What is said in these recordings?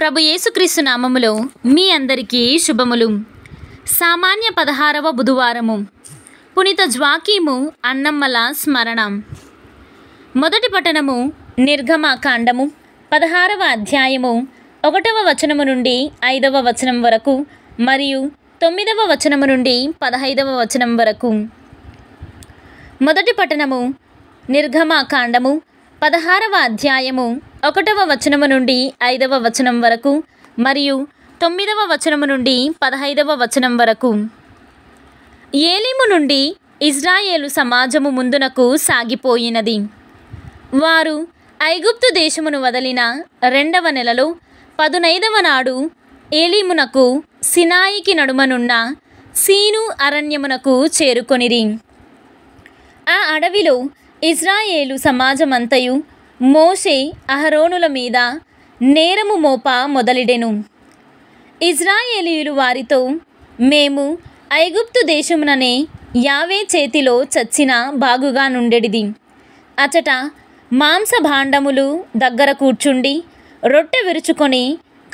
ప్రభు యేసుక్రీస్తు నామములో మీ అందరికీ శుభములు సామాన్య పదహారవ బుధవారము పునీత జ్వాకీము అన్నమ్మల స్మరణం మొదటి పట్టణము నిర్గమాకాండము పదహారవ అధ్యాయము ఒకటవ వచనము నుండి ఐదవ వచనం వరకు మరియు తొమ్మిదవ వచనము నుండి పదహైదవ వచనం వరకు మొదటి పట్టణము నిర్గమాకాండము పదహారవ అధ్యాయము ఒకటవ వచనము నుండి ఐదవ వచనం వరకు మరియు తొమ్మిదవ వచనము నుండి పదహైదవ వచనం వరకు ఏలిము నుండి ఇజ్రాయేలు సమాజము ముందునకు సాగిపోయినది వారు ఐగుప్తు దేశమును వదిలిన రెండవ నెలలో పదునైదవ నాడు ఏలీమునకు సినాయికి నడుమనున్న సీను అరణ్యమునకు చేరుకొనిరి ఆ అడవిలో ఇజ్రాయేలు సమాజమంతయు మోషే అహరోనుల మీద నేరము మోప మొదలిడెను ఇజ్రాయేలీయులు వారితో మేము ఐగుప్తు దేశముననే యావే చేతిలో చచ్చిన బాగుగా నుండెడిది అచట మాంసభాండములు దగ్గర కూర్చుండి రొట్టె విరుచుకొని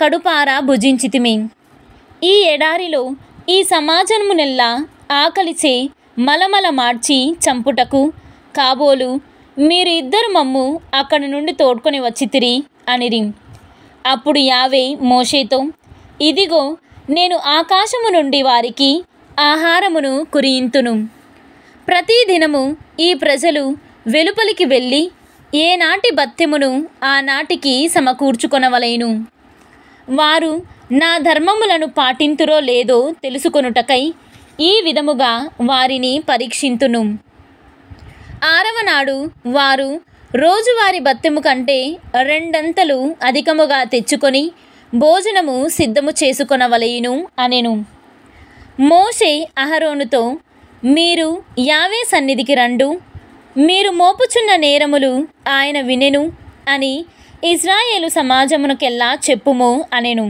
కడుపార భుజించితిమి ఈ ఎడారిలో ఈ సమాజమునెల్లా ఆకలిచే మలమల మార్చి చంపుటకు కాబోలు మీరు ఇద్దరు మమ్ము అక్కడి నుండి తోడ్కొని వచ్చితిరి అనిరి అప్పుడు యావే మోషేతో ఇదిగో నేను ఆకాశము నుండి వారికి ఆహారమును కురియింతును ప్రతిదినము ఈ ప్రజలు వెలుపలికి వెళ్ళి ఏనాటి బత్తెమును ఆనాటికి సమకూర్చుకొనవలేను వారు నా ధర్మములను పాటింతురో లేదో తెలుసుకొనుటకై ఈ విధముగా వారిని పరీక్షింతును ఆరవ నాడు వారు రోజువారి బత్తెము కంటే రెండంతలు అధికముగా తెచ్చుకొని భోజనము సిద్ధము చేసుకొనవలయును అనెను మోషే అహరోనుతో మీరు యావే సన్నిధికి రండు మీరు మోపుచున్న నేరములు ఆయన వినెను అని ఇజ్రాయేలు సమాజమునకెల్లా చెప్పుము అనెను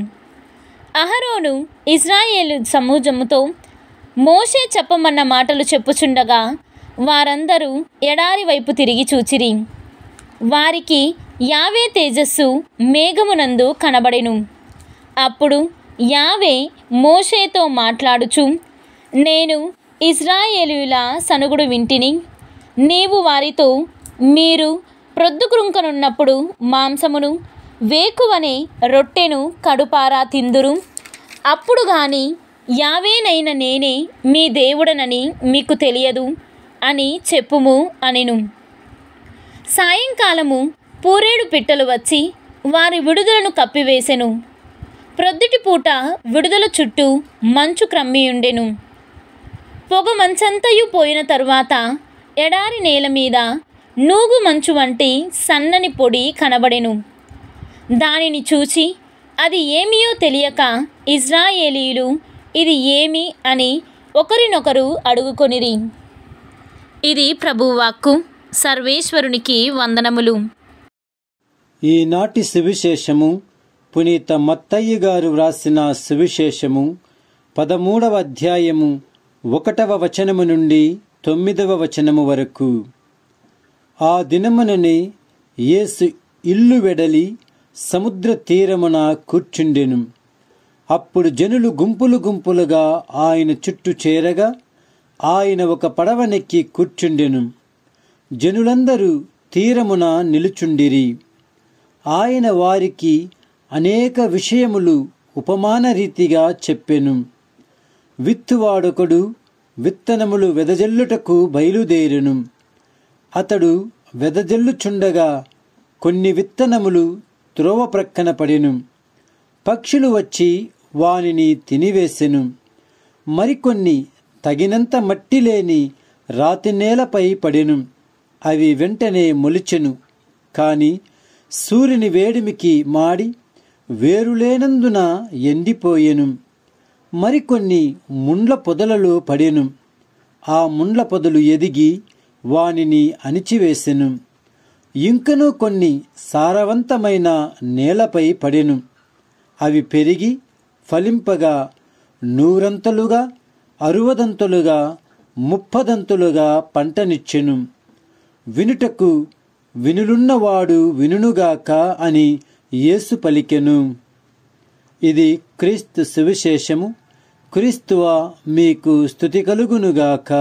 అహరోను ఇజ్రాయేలు సమూజముతో మోషే చెప్పమన్న మాటలు చెప్పుచుండగా వారందరూ ఎడారి వైపు తిరిగి చూచిరి వారికి యావే తేజస్సు మేఘమునందు కనబడెను అప్పుడు యావే మోషేతో మాట్లాడుచు నేను ఇజ్రాయేలుల సనుగుడు వింటిని నీవు వారితో మీరు ప్రొద్దుకృంకనున్నప్పుడు మాంసమును వేకువనే రొట్టెను కడుపారా తిందురు అప్పుడు గాని యావేనైన నేనే మీ దేవుడనని మీకు తెలియదు అని చెప్పుము అనెను సాయంకాలము పూరేడు పిట్టలు వచ్చి వారి విడుదలను కప్పివేసెను ప్రొద్దుటి పూట విడుదల చుట్టూ మంచు క్రమ్మియుండెను పొగ మంచంతయు పోయిన తరువాత ఎడారి నేల మీద నూగు మంచు వంటి సన్నని పొడి కనబడెను దానిని చూచి అది ఏమియో తెలియక ఇజ్రాయేలీలు ఇది ఏమి అని ఒకరినొకరు అడుగుకొనిరి ఇది ప్రభువాక్కు సర్వేశ్వరునికి వందనములు ఈనాటి సువిశేషము పునీత మత్తయ్య గారు వ్రాసిన సువిశేషము పదమూడవ అధ్యాయము ఒకటవ వచనము నుండి తొమ్మిదవ వచనము వరకు ఆ దినముననే యేసు ఇల్లు వెడలి సముద్ర తీరమున కూర్చుండెను అప్పుడు జనులు గుంపులు గుంపులుగా ఆయన చుట్టూ చేరగా ఆయన ఒక పడవనెక్కి కూర్చుండెను జనులందరూ తీరమున నిలుచుండిరి ఆయన వారికి అనేక విషయములు ఉపమాన రీతిగా చెప్పెను విత్తువాడొకడు విత్తనములు వెదజల్లుటకు బయలుదేరెను అతడు వెదజల్లుచుండగా కొన్ని విత్తనములు త్రోవ ప్రక్కన పడెను పక్షులు వచ్చి వానిని తినివేసెను మరికొన్ని తగినంత మట్టి లేని రాతి నేలపై పడెను అవి వెంటనే మొలిచెను కాని సూర్యుని వేడిమికి మాడి వేరులేనందున ఎండిపోయెను మరికొన్ని ముండ్ల పొదలలో పడెను ఆ ముండ్ల పొదలు ఎదిగి వానిని అణిచివేసెను ఇంకను కొన్ని సారవంతమైన నేలపై పడెను అవి పెరిగి ఫలింపగా నూరంతలుగా అరువదంతులుగా ముప్పదంతులుగా పంటనిచ్చెను వినుటకు వినులున్నవాడు వినుగాక అని యేసు పలికెను ఇది క్రీస్తు సువిశేషము క్రీస్తువా మీకు స్థుతి కలుగునుగాక